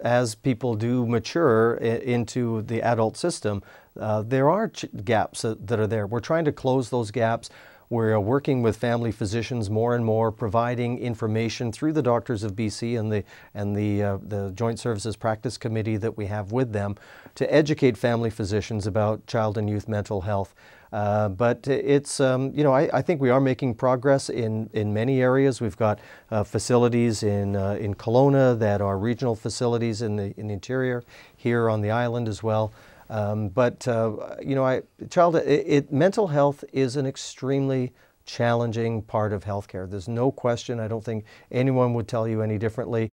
as people do mature into the adult system, uh, there are gaps that are there. We're trying to close those gaps. We're uh, working with family physicians more and more, providing information through the Doctors of BC and the and the uh, the Joint Services Practice Committee that we have with them to educate family physicians about child and youth mental health. Uh, but it's um, you know I, I, think we are making progress in in many areas. We've got uh, facilities in uh, in Kelowna that are regional facilities in the in the interior, here on the island as well. Um, but uh, you know, I, child, it, it, mental health is an extremely challenging part of healthcare. There's no question. I don't think anyone would tell you any differently.